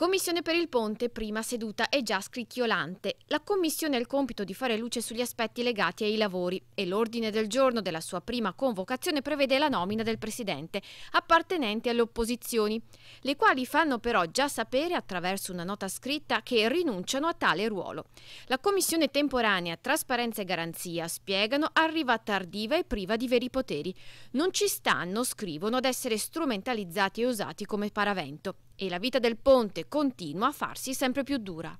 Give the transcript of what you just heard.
Commissione per il ponte, prima seduta è già scricchiolante. La commissione ha il compito di fare luce sugli aspetti legati ai lavori e l'ordine del giorno della sua prima convocazione prevede la nomina del presidente, appartenente alle opposizioni, le quali fanno però già sapere attraverso una nota scritta che rinunciano a tale ruolo. La commissione temporanea Trasparenza e Garanzia, spiegano, arriva tardiva e priva di veri poteri. Non ci stanno, scrivono, ad essere strumentalizzati e usati come paravento e la vita del ponte continua a farsi sempre più dura.